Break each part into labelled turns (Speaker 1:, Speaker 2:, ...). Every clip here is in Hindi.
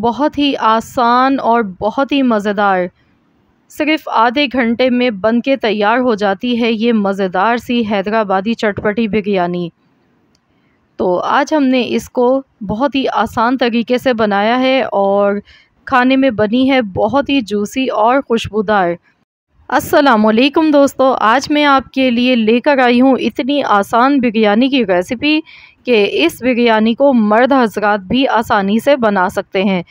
Speaker 1: बहुत ही आसान और बहुत ही मज़ेदार सिर्फ आधे घंटे में बन के तैयार हो जाती है ये मज़ेदार सी हैदराबादी चटपटी बिरयानी तो आज हमने इसको बहुत ही आसान तरीके से बनाया है और खाने में बनी है बहुत ही जूसी और खुशबूदार असलकुम दोस्तों आज मैं आपके लिए लेकर आई हूँ इतनी आसान बिरयानी की रेसिपी कि इस बिरयानी को मर्द हजरात भी आसानी से बना सकते हैं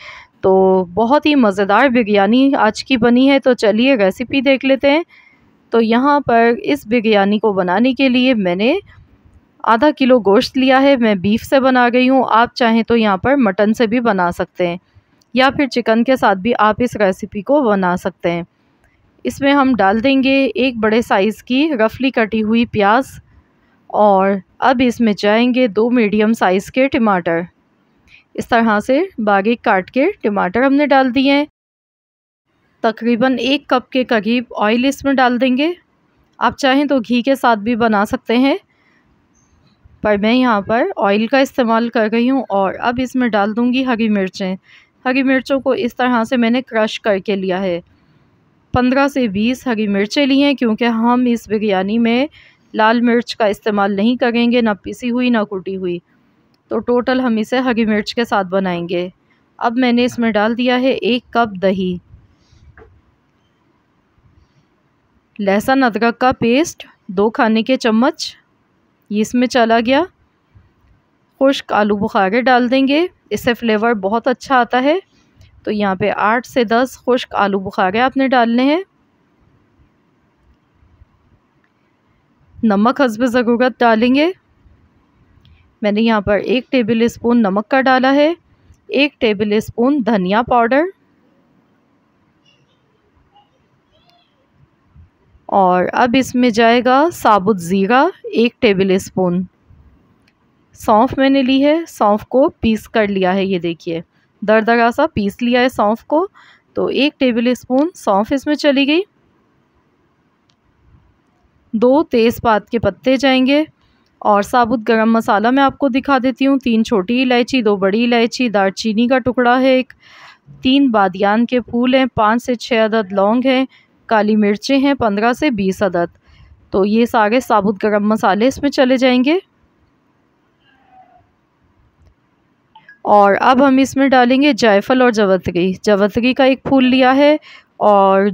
Speaker 1: तो बहुत ही मज़ेदार बिरयानी आज की बनी है तो चलिए रेसिपी देख लेते हैं तो यहाँ पर इस बिरयानी को बनाने के लिए मैंने आधा किलो गोश्त लिया है मैं बीफ से बना गई हूँ आप चाहें तो यहाँ पर मटन से भी बना सकते हैं या फिर चिकन के साथ भी आप इस रेसिपी को बना सकते हैं इसमें हम डाल देंगे एक बड़े साइज़ की रफली कटी हुई प्याज और अब इसमें जाएंगे दो मीडियम साइज़ के टमाटर इस तरह से बागी काट के टमाटर हमने डाल दिए हैं तकरीबन एक कप के करीब ऑयल इसमें डाल देंगे आप चाहें तो घी के साथ भी बना सकते हैं पर मैं यहाँ पर ऑयल का इस्तेमाल कर रही हूँ और अब इसमें डाल दूँगी हरी मिर्चें हरी मिर्चों को इस तरह से मैंने क्रश करके लिया है पंद्रह से बीस हरी मिर्चें ली हैं क्योंकि हम इस बिरयानी में लाल मिर्च का इस्तेमाल नहीं करेंगे ना पिसी हुई ना कुटी हुई तो टोटल हम इसे हरी मिर्च के साथ बनाएंगे अब मैंने इसमें डाल दिया है एक कप दही लहसुन अदरक का पेस्ट दो खाने के चम्मच ये इसमें चला गया खुश्क आलू बुखारे डाल देंगे इससे फ्लेवर बहुत अच्छा आता है तो यहाँ पे आठ से दस खुश्क आलू बुखारे आपने डालने हैं नमक हसब ज़रूरत डालेंगे मैंने यहाँ पर एक टेबल स्पून नमक का डाला है एक टेबल स्पून धनिया पाउडर और अब इसमें जाएगा साबुत ज़ीरा एक टेबल स्पून सौंफ मैंने ली है सौंफ को पीस कर लिया है ये देखिए दर दरा सा पीस लिया है सौंफ को तो एक टेबल स्पून सौंफ इसमें चली गई दो तेज़पात के पत्ते जाएंगे और साबुत गरम मसाला मैं आपको दिखा देती हूँ तीन छोटी इलायची दो बड़ी इलायची चीनी का टुकड़ा है एक तीन बादियान के फूल हैं पाँच से छः अदद लौंग हैं काली मिर्चें हैं पंद्रह से बीस अदद तो ये सारे साबुत गरम मसाले इसमें चले जाएंगे और अब हम इसमें डालेंगे जायफल और जवतरी जवतरी का एक फूल लिया है और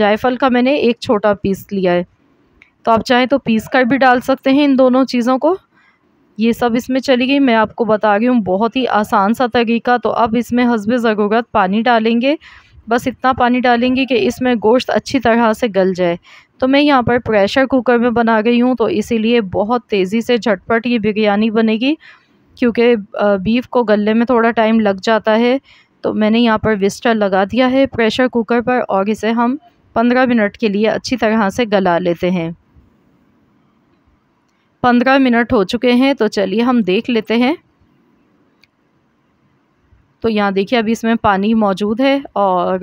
Speaker 1: जायफल का मैंने एक छोटा पीस लिया है तो आप चाहें तो पीस कर भी डाल सकते हैं इन दोनों चीज़ों को ये सब इसमें चली गई मैं आपको बता रही हूँ बहुत ही आसान सा तरीका तो अब इसमें हसब ज़रूरत पानी डालेंगे बस इतना पानी डालेंगे कि इसमें गोश्त अच्छी तरह से गल जाए तो मैं यहाँ पर प्रेशर कुकर में बना गई हूँ तो इसीलिए बहुत तेज़ी से झटपट ये बिरयानी बनेगी क्योंकि बीफ को गलने में थोड़ा टाइम लग जाता है तो मैंने यहाँ पर विस्टर लगा दिया है प्रेशर कुकर पर और इसे हम पंद्रह मिनट के लिए अच्छी तरह से गला लेते हैं पंद्रह मिनट हो चुके हैं तो चलिए हम देख लेते हैं तो यहाँ देखिए अभी इसमें पानी मौजूद है और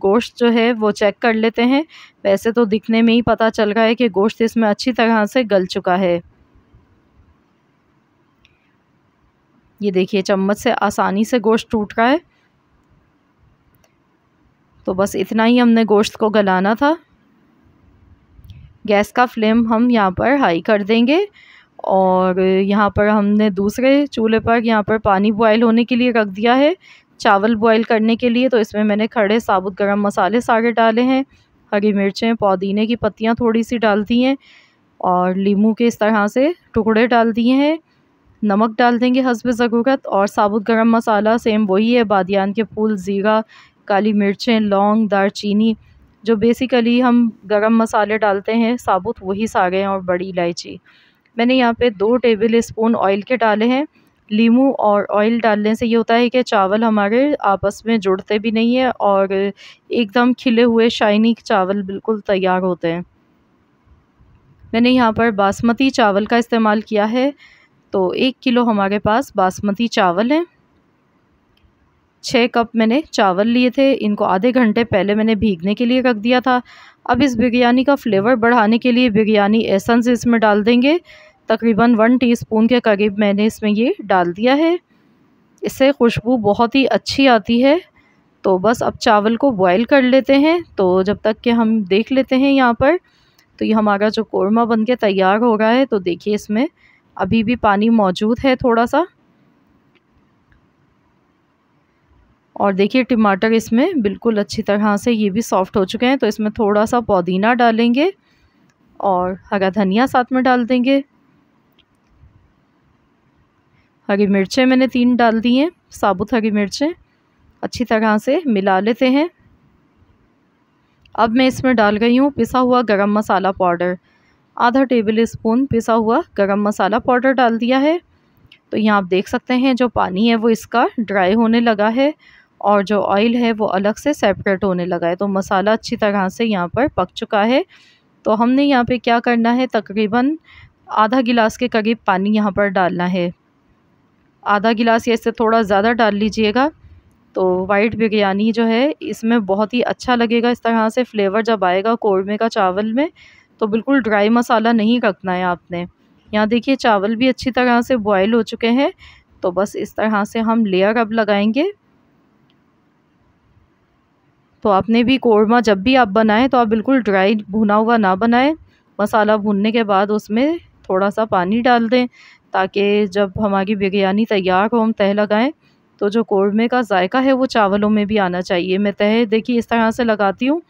Speaker 1: गोश्त जो है वो चेक कर लेते हैं वैसे तो दिखने में ही पता चल रहा है कि गोश्त इसमें अच्छी तरह से गल चुका है ये देखिए चम्मच से आसानी से गोश्त टूट रहा है तो बस इतना ही हमने गोश्त को गलाना था गैस का फ्लेम हम यहाँ पर हाई कर देंगे और यहाँ पर हमने दूसरे चूल्हे पर यहाँ पर पानी बॉयल होने के लिए रख दिया है चावल बॉयल करने के लिए तो इसमें मैंने खड़े साबुत गरम मसाले सारे डाले हैं हरी मिर्चें पुदीने की पत्तियाँ थोड़ी सी डाल दी हैं और लीमू के इस तरह से टुकड़े डाल दिए हैं नमक डाल देंगे हसब ज़रूरत और साबुत गरम मसाला सेम वही है बादियान के फूल ज़ीरा काली मिर्चें लौंग दारचीनी जो बेसिकली हम गरम मसाले डालते हैं साबुत वही सारे हैं और बड़ी इलायची मैंने यहाँ पे दो टेबल स्पून ऑयल के डाले हैं लीमू और ऑयल डालने से ये होता है कि चावल हमारे आपस में जुड़ते भी नहीं है और एकदम खिले हुए शाइनी चावल बिल्कुल तैयार होते हैं मैंने यहाँ पर बासमती चावल का इस्तेमाल किया है तो एक किलो हमारे पास बासमती चावल हैं छः कप मैंने चावल लिए थे इनको आधे घंटे पहले मैंने भीगने के लिए रख दिया था अब इस बिरयानी का फ्लेवर बढ़ाने के लिए बिरयानी एसेंस इसमें डाल देंगे तकरीबन वन टीस्पून के करीब मैंने इसमें ये डाल दिया है इससे खुशबू बहुत ही अच्छी आती है तो बस अब चावल को बॉयल कर लेते हैं तो जब तक कि हम देख लेते हैं यहाँ पर तो ये हमारा जो कौरमा बन के तैयार हो रहा है तो देखिए इसमें अभी भी पानी मौजूद है थोड़ा सा और देखिए टमाटर इसमें बिल्कुल अच्छी तरह हाँ, से ये भी सॉफ़्ट हो चुके हैं तो इसमें थोड़ा सा पुदीना डालेंगे और हरा धनिया साथ में डाल देंगे हरी मिर्चें मैंने तीन डाल दी हैं साबुत हरी मिर्चें अच्छी तरह से मिला लेते हैं अब मैं इसमें डाल गई हूँ पिसा हुआ गरम मसाला पाउडर आधा टेबल स्पून पिसा हुआ गरम मसाला पाउडर डाल दिया है तो यहाँ आप देख सकते हैं जो पानी है वो इसका ड्राई होने लगा है और जो ऑयल है वो अलग से सेपरेट होने लगा है तो मसाला अच्छी तरह से यहाँ पर पक चुका है तो हमने यहाँ पे क्या करना है तकरीबन आधा गिलास के करीब पानी यहाँ पर डालना है आधा गिलास या इससे थोड़ा ज़्यादा डाल लीजिएगा तो वाइट बिरयानी जो है इसमें बहुत ही अच्छा लगेगा इस तरह से फ्लेवर जब आएगा कौरमे का चावल में तो बिल्कुल ड्राई मसाला नहीं रखना है आपने यहाँ देखिए चावल भी अच्छी तरह से बॉयल हो चुके हैं तो बस इस तरह से हम लेयर अब लगाएंगे तो आपने भी कौरमा जब भी आप बनाएं तो आप बिल्कुल ड्राई भुना हुआ ना बनाएं मसाला भुनने के बाद उसमें थोड़ा सा पानी डाल दें ताकि जब हमारी बिरयानी तैयार हो हम तह लगाएं तो जो कौरमे का जायका है वो चावलों में भी आना चाहिए मैं तह देखिए इस तरह से लगाती हूँ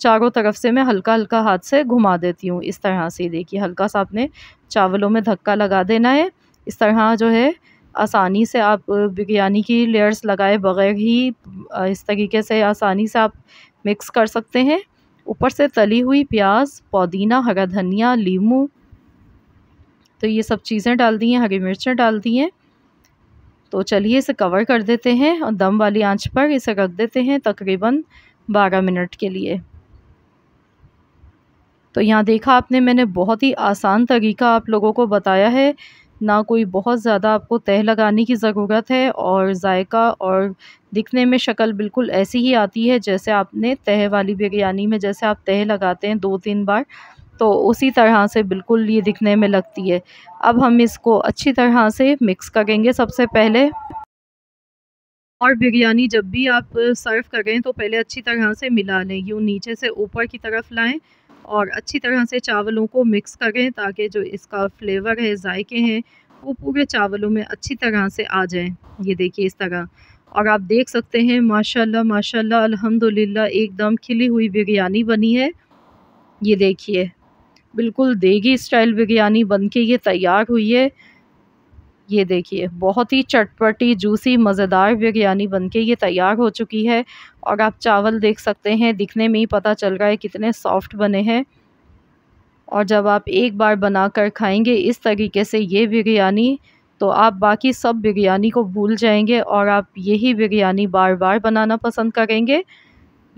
Speaker 1: चारों तरफ से मैं हल्का हल्का हाथ से घुमा देती हूँ इस तरह से देखिए हल्का सा आपने चावलों में धक्का लगा देना है इस तरह जो है आसानी से आप बिरयानी की लेयर्स लगाए बग़ैर ही इस तरीके से आसानी से आप मिक्स कर सकते हैं ऊपर से तली हुई प्याज पुदीना हरा धनिया लीमू तो ये सब चीज़ें डाल दी हैं हरी मिर्चें डाल दी हैं तो चलिए इसे कवर कर देते हैं और दम वाली आंच पर इसे रख देते हैं तकरीबन बारह मिनट के लिए तो यहाँ देखा आपने मैंने बहुत ही आसान तरीका आप लोगों को बताया है ना कोई बहुत ज़्यादा आपको तह लगाने की ज़रूरत है और जायका और दिखने में शक्ल बिल्कुल ऐसी ही आती है जैसे आपने तह वाली बिरयानी में जैसे आप तह लगाते हैं दो तीन बार तो उसी तरह से बिल्कुल ये दिखने में लगती है अब हम इसको अच्छी तरह से मिक्स करेंगे सबसे पहले और बिरयानी जब भी आप सर्व करें तो पहले अच्छी तरह से मिला लें यूँ नीचे से ऊपर की तरफ लाएं और अच्छी तरह से चावलों को मिक्स करें ताकि जो इसका फ्लेवर है जायके हैं वो पूरे चावलों में अच्छी तरह से आ जाए ये देखिए इस तरह और आप देख सकते हैं माशाल्लाह माशाल्लाह अल्हम्दुलिल्लाह एकदम खिली हुई बिरयानी बनी है ये देखिए बिल्कुल देगी स्टाइल बिरयानी बन के ये तैयार हुई है ये देखिए बहुत ही चटपटी जूसी मज़ेदार बिरयानी बनके ये तैयार हो चुकी है और आप चावल देख सकते हैं दिखने में ही पता चल रहा है कितने सॉफ्ट बने हैं और जब आप एक बार बना कर खाएँगे इस तरीके से ये बिरयानी तो आप बाकी सब बिरयानी को भूल जाएंगे और आप यही बिरयानी बार बार बनाना पसंद करेंगे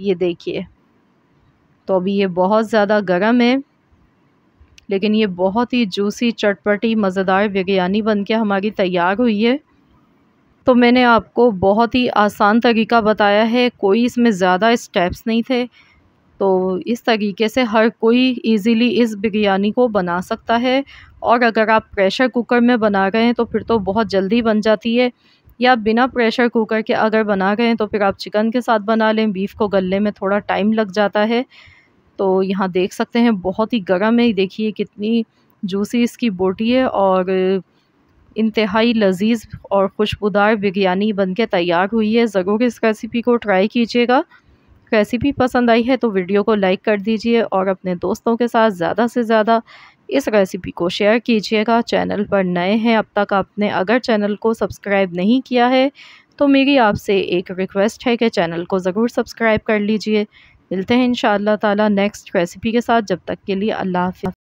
Speaker 1: ये देखिए तो अभी ये बहुत ज़्यादा गर्म है लेकिन ये बहुत ही जूसी चटपटी मज़ेदार बिरयानी बन के हमारी तैयार हुई है तो मैंने आपको बहुत ही आसान तरीका बताया है कोई इसमें ज़्यादा स्टेप्स नहीं थे तो इस तरीके से हर कोई इजीली इस बिरयानी को बना सकता है और अगर आप प्रेशर कुकर में बना रहे हैं तो फिर तो बहुत जल्दी बन जाती है या बिना प्रेशर कुकर के अगर बना रहे हैं तो फिर आप चिकन के साथ बना लें बीफ को गलने में थोड़ा टाइम लग जाता है तो यहाँ देख सकते हैं बहुत ही गर्म है देखिए कितनी जूसी इसकी बोटी है और इंतहाई लजीज और खुशबूदार बिरयानी बनके तैयार हुई है ज़रूर इस रेसिपी को ट्राई कीजिएगा रेसिपी पसंद आई है तो वीडियो को लाइक कर दीजिए और अपने दोस्तों के साथ ज़्यादा से ज़्यादा इस रेसिपी को शेयर कीजिएगा चैनल पर नए हैं अब तक आपने अगर चैनल को सब्सक्राइब नहीं किया है तो मेरी आपसे एक रिक्वेस्ट है कि चैनल को ज़रूर सब्सक्राइब कर लीजिए मिलते हैं इन ताला नेक्स्ट रेसिपी के साथ जब तक के लिए अल्लाह हाफि